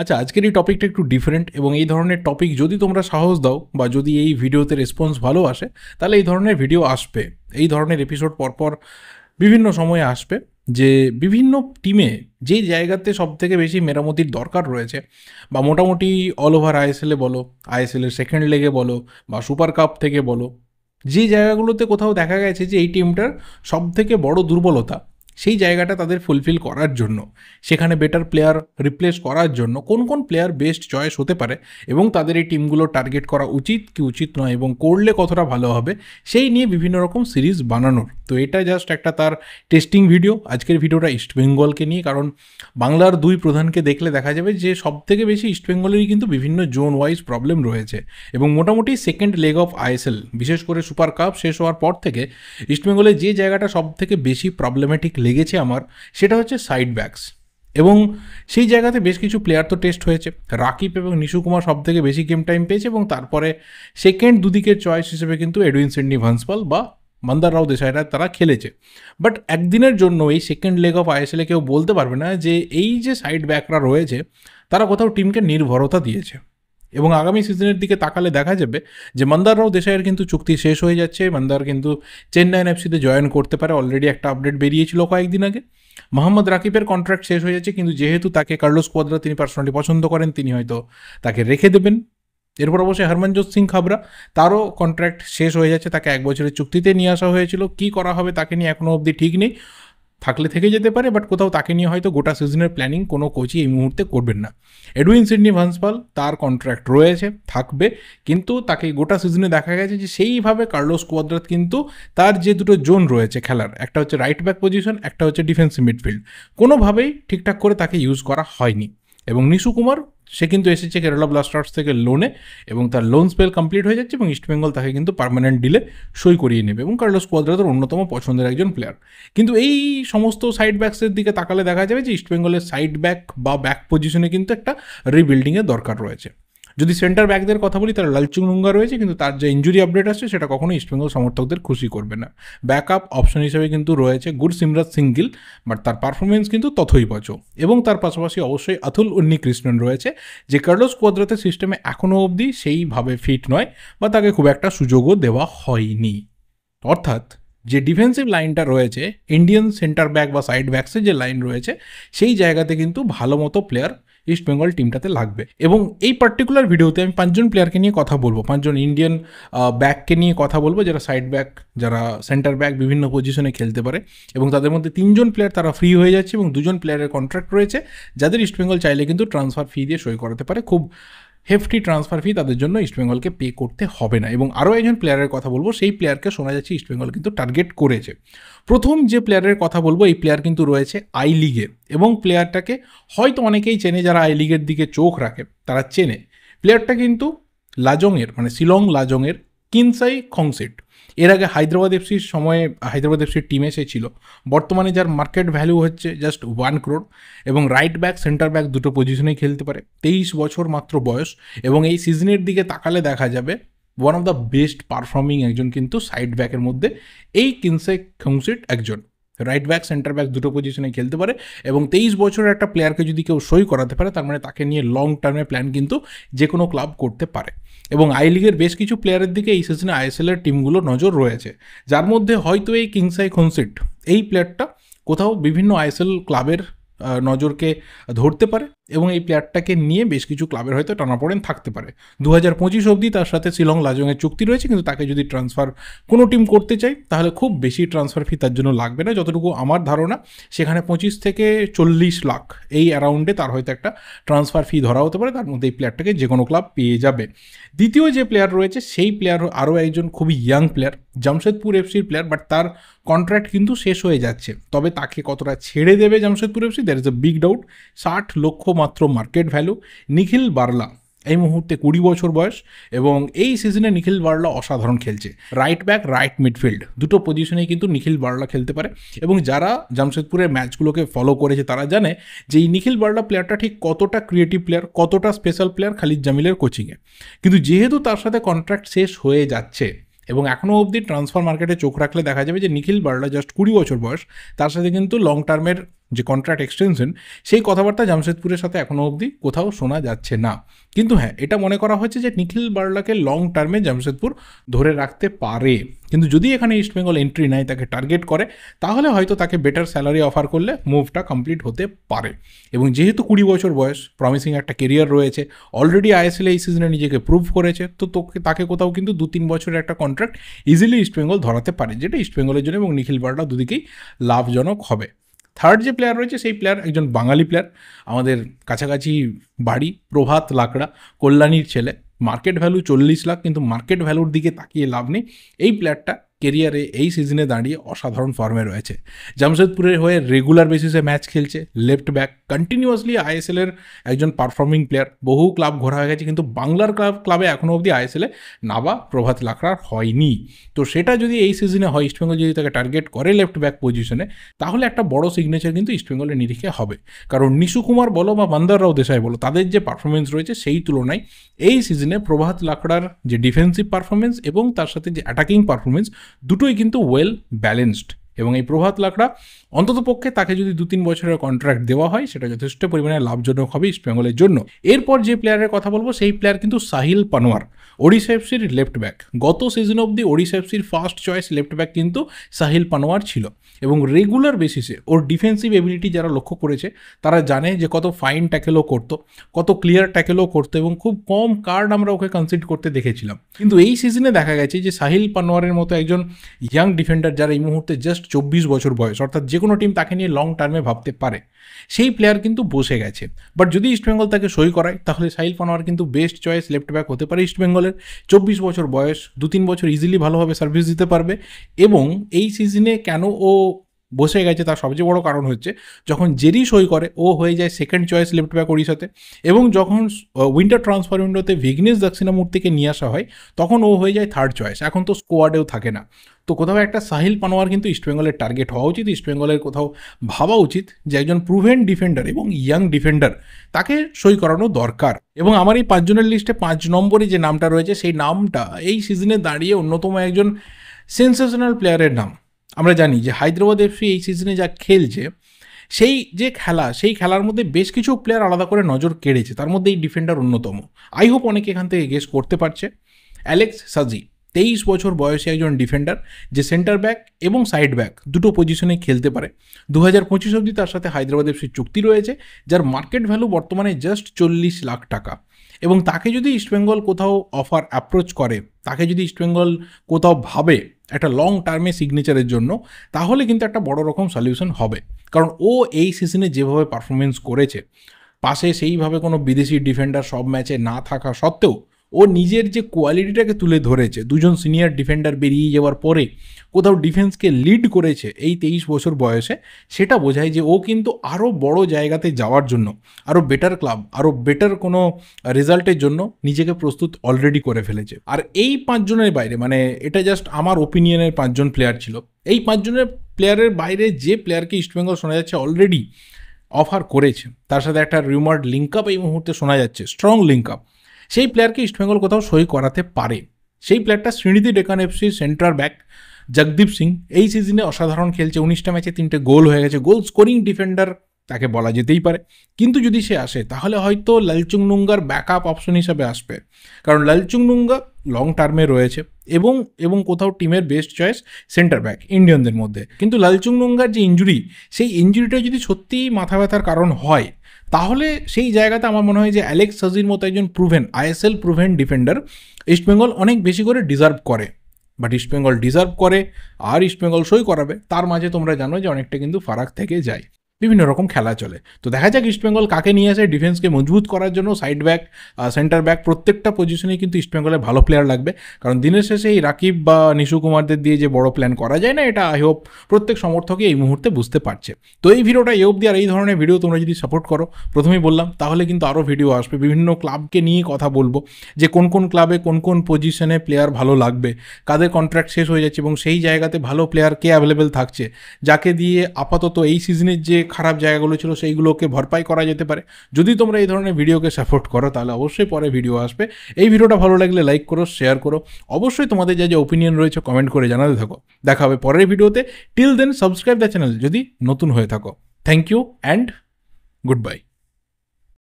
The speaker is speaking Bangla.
আচ্ছা আজকের এই টপিকটা একটু ডিফারেন্ট এবং এই ধরনের টপিক যদি তোমরা সাহস দাও বা যদি এই ভিডিওতে রেসপন্স ভালো আসে তাহলে এই ধরনের ভিডিও আসবে এই ধরনের এপিসোড পরপর বিভিন্ন সময়ে আসবে যে বিভিন্ন টিমে যে জায়গাতে সবথেকে বেশি মেরামতির দরকার রয়েছে বা মোটামুটি অল ওভার আইএসএলে বলো আইএসএলের সেকেন্ড লেগে বলো বা সুপার কাপ থেকে বলো যে জায়গাগুলোতে কোথাও দেখা গেছে যে এই টিমটার সবথেকে বড় দুর্বলতা সেই জায়গাটা তাদের ফুলফিল করার জন্য সেখানে বেটার প্লেয়ার রিপ্লেস করার জন্য কোন কোন প্লেয়ার বেস্ট চয়েস হতে পারে এবং তাদের এই টিমগুলো টার্গেট করা উচিত কি উচিত নয় এবং করলে কতটা ভালো হবে সেই নিয়ে বিভিন্ন রকম সিরিজ বানানোর তো এটা জাস্ট একটা তার টেস্টিং ভিডিও আজকের ভিডিওটা ইস্টবেঙ্গলকে নিয়ে কারণ বাংলার দুই প্রধানকে দেখলে দেখা যাবে যে সব থেকে বেশি ইস্টবেঙ্গলেরই কিন্তু বিভিন্ন জোন ওয়াইজ প্রবলেম রয়েছে এবং মোটামুটি সেকেন্ড লেগ অফ আইএসএল বিশেষ করে সুপার কাপ শেষ হওয়ার পর থেকে ইস্টবেঙ্গলে যে জায়গাটা সব থেকে বেশি প্রবলেম্যাটিক লেগেছে আমার সেটা হচ্ছে সাইড ব্যাকস এবং সেই জায়গাতে বেশ কিছু প্লেয়ার তো টেস্ট হয়েছে রাকিব এবং নিশু কুমার সব থেকে বেশি গেম টাইম পেয়েছে এবং তারপরে সেকেন্ড দুদিকের চয়েস হিসেবে কিন্তু এডুইন সেন্ডি ভান্সপাল বা মন্দাররাও দেশাইরা তারা খেলেছে বাট একদিনের জন্য এই সেকেন্ড লেগ অফ আইএসএলে কেউ বলতে পারবে না যে এই যে সাইড ব্যাকরা রয়েছে তারা কোথাও টিমকে নির্ভরতা দিয়েছে এবং আগামী সিজনের দিকে তাকালে দেখা যাবে যে রাও দেশাইয়ের কিন্তু চুক্তি শেষ হয়ে যাচ্ছে মন্দার কিন্তু চেন্নাইন এফসিতে জয়েন করতে পারে অলরেডি একটা আপডেট বেরিয়েছিল কয়েকদিন আগে মোহাম্মদ রাকিবের কন্ট্রাক্ট শেষ হয়ে যাচ্ছে কিন্তু যেহেতু তাকে কার্লোস কোয়াদ্রা তিনি পার্সোনালি পছন্দ করেন তিনি হয়তো তাকে রেখে দেবেন এরপর অবশ্যই হরমনজোৎ সিং খাবরা তারও কন্ট্রাক্ট শেষ হয়ে যাচ্ছে তাকে এক বছরের চুক্তিতে নিয়ে আসা হয়েছিল কি করা হবে তাকে নিয়ে এখনও অবধি ঠিক নেই থাকলে থেকে যেতে পারে বাট কোথাও তাকে নিয়ে হয়তো গোটা সিজনের প্ল্যানিং কোনো কোচই এই মুহূর্তে করবেন না এডুইন সিডনি ভান্সপাল তার কন্ট্রাক্ট রয়েছে থাকবে কিন্তু তাকে গোটা সিজনে দেখা গেছে যে সেইভাবে কার্লোস কোয়াদ্রাত কিন্তু তার যে দুটো জোন রয়েছে খেলার একটা হচ্ছে রাইট ব্যাক পজিশন একটা হচ্ছে ডিফেন্সিভ মিডফিল্ড কোনোভাবেই ঠিকঠাক করে তাকে ইউজ করা হয়নি এবং নিশু কুমার সে কিন্তু এসেছে কেরালা ব্লাস্টার্স থেকে লোনে এবং তার লোন স্পেল কমপ্লিট হয়ে যাচ্ছে এবং ইস্টবেঙ্গল তাকে কিন্তু পারমানেন্ট ডিলে সই করিয়ে নেবে এবং কার্লোস কোয়াদ্রাতোর অন্যতম পছন্দের একজন প্লেয়ার কিন্তু এই সমস্ত সাইড ব্যাকসের দিকে তাকালে দেখা যাবে যে ইস্টবেঙ্গলের সাইড ব্যাক বা ব্যাক পজিশনে কিন্তু একটা রিবিল্ডিংয়ের দরকার রয়েছে যদি সেন্টার ব্যাকদের কথা বলি তাহলে লালচুংরুঙ্গা রয়েছে কিন্তু তার যে ইঞ্জুরি আপডেট আসছে সেটা কখনো ইস্টবেঙ্গল সমর্থকদের খুশি করবে না ব্যাক আপ অপশন হিসেবে কিন্তু রয়েছে গুড সিমরাজ সিঙ্গিল বাট তার পারফরমেন্স কিন্তু তথই বচ এবং তার পাশাপাশি অবশ্যই অথুল উন্নি কৃষ্ণন রয়েছে যে কার্লোস কোয়াদ্রাতের সিস্টেমে এখনও অবধি সেইভাবে ফিট নয় বা তাকে খুব একটা সুযোগও দেওয়া হয়নি অর্থাৎ যে ডিফেন্সিভ লাইনটা রয়েছে ইন্ডিয়ান সেন্টার ব্যাক বা সাইড ব্যাকসের যে লাইন রয়েছে সেই জায়গাতে কিন্তু ভালো মতো প্লেয়ার ইস্টবেঙ্গল টিমটাতে লাগবে এবং এই পার্টিকুলার ভিডিওতে আমি পাঁচজন প্লেয়ারকে নিয়ে কথা বলবো পাঁচজন ইন্ডিয়ান ব্যাককে নিয়ে কথা বলবো যারা সাইড ব্যাক যারা সেন্টার ব্যাক বিভিন্ন পজিশনে খেলতে পারে এবং তাদের মধ্যে তিনজন প্লেয়ার তারা ফ্রি হয়ে যাচ্ছে এবং দুজন প্লেয়ারের কন্ট্রাক্ট রয়েছে যাদের ইস্টবেঙ্গল চাইলে কিন্তু ট্রান্সফার ফি দিয়ে সই করাতে পারে খুব হেফটি ট্রান্সফার ফি তাদের জন্য ইস্টবেঙ্গলকে পে করতে হবে না এবং আরও একজন প্লেয়ারের কথা বলবো সেই প্লেয়ারকে শোনা যাচ্ছে ইস্টবেঙ্গল কিন্তু টার্গেট করেছে প্রথম যে প্লেয়ারের কথা বলবো এই প্লেয়ার কিন্তু রয়েছে আই লিগে এবং প্লেয়ারটাকে হয়তো অনেকেই চেনে যারা আই লিগের দিকে চোখ রাখে তারা চেনে প্লেয়ারটা কিন্তু লাজংয়ের মানে শিলং লাজংয়ের কিনসাই খংসেট এর আগে হায়দ্রাবাদ এফসির সময়ে হায়দ্রাবাদ এফসির টিমে সে ছিল বর্তমানে যার মার্কেট ভ্যালু হচ্ছে জাস্ট ওয়ান ক্রোড এবং রাইট ব্যাক সেন্টার ব্যাক দুটো পজিশনেই খেলতে পারে তেইশ বছর মাত্র বয়স এবং এই সিজনের দিকে তাকালে দেখা যাবে one of the best performing একজন কিন্তু সাইড ব্যাকের মধ্যে এই কিনসে খুংসিট একজন রাইট ব্যাক সেন্টার ব্যাক দুটো পজিশনে খেলতে পারে এবং তেইশ বছরের একটা প্লেয়ারকে যদি কেউ সই করাতে পারে তার মানে তাকে নিয়ে লং টার্মে প্ল্যান কিন্তু যে কোনো ক্লাব করতে পারে এবং আই লিগের বেশ কিছু প্লেয়ারের দিকে এই সিজনে আইএসএলের টিমগুলো নজর রয়েছে যার মধ্যে হয়তো এই কিংসাই খনসিট এই প্লেয়ারটা কোথাও বিভিন্ন আইএসএল ক্লাবের নজরকে ধরতে পারে এবং এই প্লেয়ারটাকে নিয়ে বেশ কিছু ক্লাবের হয়তো টানাপোড়েন থাকতে পারে দু হাজার পঁচিশ অবধি তার সাথে শিলং লাজংয়ের চুক্তি রয়েছে কিন্তু তাকে যদি ট্রান্সফার কোনো টিম করতে চাই তাহলে খুব বেশি ট্রান্সফার ফি তার জন্য লাগবে না যতটুকু আমার ধারণা সেখানে পঁচিশ থেকে চল্লিশ লাখ এই অ্যারাউন্ডে তার হয়তো একটা ট্রান্সফার ফি ধরা হতে পারে তার মধ্যে এই প্লেয়ারটাকে যে কোনো ক্লাব পেয়ে যাবে দ্বিতীয় যে প্লেয়ার রয়েছে সেই প্লেয়ার আরও একজন খুবই ইয়াং প্লেয়ার জামশেদপুর এফসির প্লেয়ার বাট তার কন্ট্রাক্ট কিন্তু শেষ হয়ে যাচ্ছে তবে তাকে কতটা ছেড়ে দেবে Jamshedpur FC there is a big doubt ষাট লক্ষ মাত্র মার্কেট ভ্যালু নিখিল বার্লা এই মুহূর্তে কুড়ি বছর বয়স এবং এই সিজনে নিখিল বার্লা অসাধারণ খেলছে রাইট ব্যাক রাইট মিডফিল্ড দুটো পজিশনেই কিন্তু নিখিল বার্লা খেলতে পারে এবং যারা জামশেদপুরের ম্যাচগুলোকে ফলো করেছে তারা জানে যে এই নিখিল বার্লা প্লেয়ারটা ঠিক কতটা ক্রিয়েটিভ প্লেয়ার কতটা স্পেশাল প্লেয়ার খালিদ জামিলের কোচিংয়ে কিন্তু যেহেতু তার সাথে কন্ট্রাক্ট শেষ হয়ে যাচ্ছে এবং এখনও অবধি ট্রান্সফার মার্কেটে চোখ রাখলে দেখা যাবে যে নিখিল বার্লা জাস্ট কুড়ি বছর বয়স তার সাথে কিন্তু লং টার্মের যে কন্ট্রাক্ট এক্সটেনশন সেই কথাবার্তা জামশেদপুরের সাথে এখনও অবধি কোথাও শোনা যাচ্ছে না কিন্তু হ্যাঁ এটা মনে করা হচ্ছে যে নিখিল বার্লাকে লং টার্মে জামশেদপুর ধরে রাখতে পারে কিন্তু যদি এখানে ইস্টবেঙ্গল এন্ট্রি নেয় তাকে টার্গেট করে তাহলে হয়তো তাকে বেটার স্যালারি অফার করলে মুভটা কমপ্লিট হতে পারে এবং যেহেতু কুড়ি বছর বয়স প্রমিসিং একটা কেরিয়ার রয়েছে অলরেডি আইএসএল এই সিজনে নিজেকে প্রুভ করেছে তো তোকে তাকে কোথাও কিন্তু দু তিন বছরের একটা কন্ট্রাক্ট ইজিলি ইস্টবেঙ্গল ধরাতে পারে যেটা ইস্টবেঙ্গলের জন্য এবং নিখিল বার্লা দুদিকেই লাভজনক হবে থার্ড যে প্লেয়ার রয়েছে সেই প্লেয়ার একজন বাঙালি প্লেয়ার আমাদের কাছাকাছি বাড়ি প্রভাত লাকড়া কল্যাণীর ছেলে মার্কেট ভ্যালু চল্লিশ লাখ কিন্তু মার্কেট ভ্যালুর দিকে তাকিয়ে লাভ নেই এই প্লেয়ারটা কেরিয়ারে এই সিজনে দাঁড়িয়ে অসাধারণ ফর্মে রয়েছে জামশেদপুরের হয়ে রেগুলার বেসিসে ম্যাচ খেলছে লেফট ব্যাক কন্টিনিউয়াসলি আইএসএলের একজন পারফর্মিং প্লেয়ার বহু ক্লাব ঘোরা হয়ে গেছে কিন্তু বাংলার ক্লাব ক্লাবে এখনও অবধি আইএসএলে নাবা প্রভাত লাকড়ার হয়নি তো সেটা যদি এই সিজনে হয় ইস্টবেঙ্গল যদি তাকে টার্গেট করে লেফট ব্যাক পজিশনে তাহলে একটা বড় সিগনেচার কিন্তু ইস্টবেঙ্গলের নিরিখে হবে কারণ নিশু কুমার বলো বা বান্দার রাও দেশাই বলো তাদের যে পারফরমেন্স রয়েছে সেই তুলনায় এই সিজনে প্রভাত লাকড়ার যে ডিফেন্সিভ পারফরমেন্স এবং তার সাথে যে অ্যাটাকিং পারফরমেন্স দুটোই কিন্তু ওয়েল ব্যালেন্সড এবং এই প্রভাত লাকড়া অন্তত পক্ষে তাকে যদি দু তিন বছরের কন্ট্রাক্ট দেওয়া হয় সেটা যথেষ্ট পরিমাণে লাভজনক হবে ইস্ট বেঙ্গলের জন্য এরপর যে প্লেয়ারের কথা বলবো সেই প্লেয়ার কিন্তু সাহিল পানোয়ার ওড়িশা এফসির লেফট ব্যাক গত সিজন অবধি ওড়িশা এফসির ফার্স্ট চয়েস লেফট ব্যাক কিন্তু সাহিল পানোয়ার ছিল এবং রেগুলার বেসিসে ওর ডিফেন্সিভ এবিলিটি যারা লক্ষ্য করেছে তারা জানে যে কত ফাইন ট্যাকেলও করতো কত ক্লিয়ার ট্যাকেলও করতো এবং খুব কম কার্ড আমরা ওকে কনসিড করতে দেখেছিলাম কিন্তু এই সিজনে দেখা গেছে যে সাহিল পানোয়ারের মতো একজন ইয়াং ডিফেন্ডার যারা এই মুহূর্তে জাস্ট জাস্ট চব্বিশ বছর বয়স অর্থাৎ যে কোনো টিম তাকে নিয়ে লং টার্মে ভাবতে পারে সেই প্লেয়ার কিন্তু বসে গেছে বাট যদি ইস্টবেঙ্গল তাকে সই করায় তাহলে সাহিল পানোয়ার কিন্তু বেস্ট চয়েস লেফট ব্যাক হতে পারে ইস্টবেঙ্গলের চব্বিশ বছর বয়স দু তিন বছর ইজিলি ভালোভাবে সার্ভিস দিতে পারবে এবং এই সিজনে কেন ও বসে গেছে তার সবচেয়ে বড় কারণ হচ্ছে যখন জেরি সই করে ও হয়ে যায় সেকেন্ড চয়েস লেফট ব্যাক ওড়িশাতে এবং যখন উইন্টার ট্রান্সফার উইন্ডোতে ভিগনেশ দক্ষিণামূর্তিকে নিয়ে আসা হয় তখন ও হয়ে যায় থার্ড চয়েস এখন তো স্কোয়াডেও থাকে না তো কোথাও একটা সাহিল পানোয়ার কিন্তু ইস্টবেঙ্গলের টার্গেট হওয়া উচিত ইস্টবেঙ্গলের কোথাও ভাবা উচিত যে একজন প্রুভেন ডিফেন্ডার এবং ইয়াং ডিফেন্ডার তাকে সই করানো দরকার এবং আমার এই পাঁচজনের লিস্টে পাঁচ নম্বরে যে নামটা রয়েছে সেই নামটা এই সিজনে দাঁড়িয়ে অন্যতম একজন সেন্সেশনাল প্লেয়ারের নাম আমরা জানি যে হায়দ্রাবাদ এফসি এই সিজনে যা খেলছে সেই যে খেলা সেই খেলার মধ্যে বেশ কিছু প্লেয়ার আলাদা করে নজর কেড়েছে তার মধ্যে এই ডিফেন্ডার অন্যতম আই হোপ অনেকে এখান থেকে গেস করতে পারছে অ্যালেক্স সাজি তেইশ বছর বয়সে একজন ডিফেন্ডার যে সেন্টার ব্যাক এবং সাইড ব্যাক দুটো পজিশনে খেলতে পারে দু হাজার পঁচিশ অবধি তার সাথে হায়দ্রাবাদ এফসির চুক্তি রয়েছে যার মার্কেট ভ্যালু বর্তমানে জাস্ট চল্লিশ লাখ টাকা এবং তাকে যদি ইস্টবেঙ্গল কোথাও অফার অ্যাপ্রোচ করে তাকে যদি ইস্টবেঙ্গল কোথাও ভাবে একটা লং টার্মে সিগনেচারের জন্য তাহলে কিন্তু একটা বড় রকম সলিউশন হবে কারণ ও এই সিজনে যেভাবে পারফরমেন্স করেছে পাশে সেইভাবে কোনো বিদেশি ডিফেন্ডার সব ম্যাচে না থাকা সত্ত্বেও ও নিজের যে কোয়ালিটিটাকে তুলে ধরেছে দুজন সিনিয়র ডিফেন্ডার বেরিয়ে যাওয়ার পরে কোথাও ডিফেন্সকে লিড করেছে এই তেইশ বছর বয়সে সেটা বোঝায় যে ও কিন্তু আরও বড় জায়গাতে যাওয়ার জন্য আরও বেটার ক্লাব আরও বেটার কোনো রেজাল্টের জন্য নিজেকে প্রস্তুত অলরেডি করে ফেলেছে আর এই পাঁচজনের বাইরে মানে এটা জাস্ট আমার ওপিনিয়নের পাঁচজন প্লেয়ার ছিল এই পাঁচজনের প্লেয়ারের বাইরে যে প্লেয়ারকে ইস্টবেঙ্গল শোনা যাচ্ছে অলরেডি অফার করেছে তার সাথে একটা রিউমার্ড লিঙ্ক আপ এই মুহূর্তে শোনা যাচ্ছে স্ট্রং লিঙ্ক আপ সেই প্লেয়ারকে ইস্টবেঙ্গল কোথাও সই করাতে পারে সেই প্লেয়ারটা Sreenidi Deccan FC centre back Jagdeep Singh এই সিজনে অসাধারণ খেলছে উনিশটা ম্যাচে তিনটে গোল হয়ে গেছে গোল স্কোরিং ডিফেন্ডার তাকে বলা যেতেই পারে কিন্তু যদি সে আসে তাহলে হয়তো লালচুংনুঙ্গার ব্যাক আপ অপশন হিসাবে আসবে কারণ লালচুংনুঙ্গা লং টার্মে রয়েছে এবং এবং কোথাও টিমের বেস্ট চয়েস সেন্টার ব্যাক ইন্ডিয়ানদের মধ্যে কিন্তু লালচুংনুঙ্গার যে ইঞ্জুরি সেই ইঞ্জুরিটা যদি সত্যিই মাথা ব্যথার কারণ হয় তাহলে সেই জায়গাতে আমার মনে হয় যে অ্যালেক্স সাজির মতো একজন proven ISL proven defender East Bengal অনেক বেশি করে ডিজার্ভ করে বাট ইস্টবেঙ্গল ডিজার্ভ করে আর ইস্টবেঙ্গল সই করাবে তার মাঝে তোমরা জানো যে অনেকটা কিন্তু ফারাক থেকে যায় বিভিন্ন রকম খেলা চলে তো দেখা যাক ইস্টবেঙ্গল কাকে নিয়ে আসে ডিফেন্সকে মজবুত করার জন্য সাইড ব্যাক সেন্টার ব্যাক প্রত্যেকটা পজিশনে কিন্তু ইস্টবেঙ্গলে ভালো প্লেয়ার লাগবে কারণ দিনের শেষে এই রাকিব বা নিশু কুমারদের দিয়ে যে বড় প্ল্যান করা যায় না এটা আই হোপ প্রত্যেক সমর্থকই এই মুহূর্তে বুঝতে পারছে তো এই ভিডিওটা এই অবধি আর এই ধরনের ভিডিও তোমরা যদি সাপোর্ট করো প্রথমেই বললাম তাহলে কিন্তু আরও ভিডিও আসবে বিভিন্ন ক্লাবকে নিয়ে কথা বলবো যে কোন কোন ক্লাবে কোন কোন পজিশনে প্লেয়ার ভালো লাগবে কাদের কন্ট্রাক্ট শেষ হয়ে যাচ্ছে এবং সেই জায়গাতে ভালো প্লেয়ার কে অ্যাভেলেবেল থাকছে যাকে দিয়ে আপাতত এই সিজনের যে খারাপ জায়গাগুলো ছিল সেইগুলোকে ভরপাই করা যেতে পারে যদি তোমরা এই ধরনের ভিডিওকে সাপোর্ট করো তাহলে অবশ্যই পরে ভিডিও আসবে এই ভিডিওটা ভালো লাগলে লাইক করো শেয়ার করো অবশ্যই তোমাদের যা যা ওপিনিয়ন রয়েছে কমেন্ট করে জানাতে থাকো দেখা হবে পরের ভিডিওতে till then subscribe the channel যদি নতুন হয়ে থাকো thank you and good bye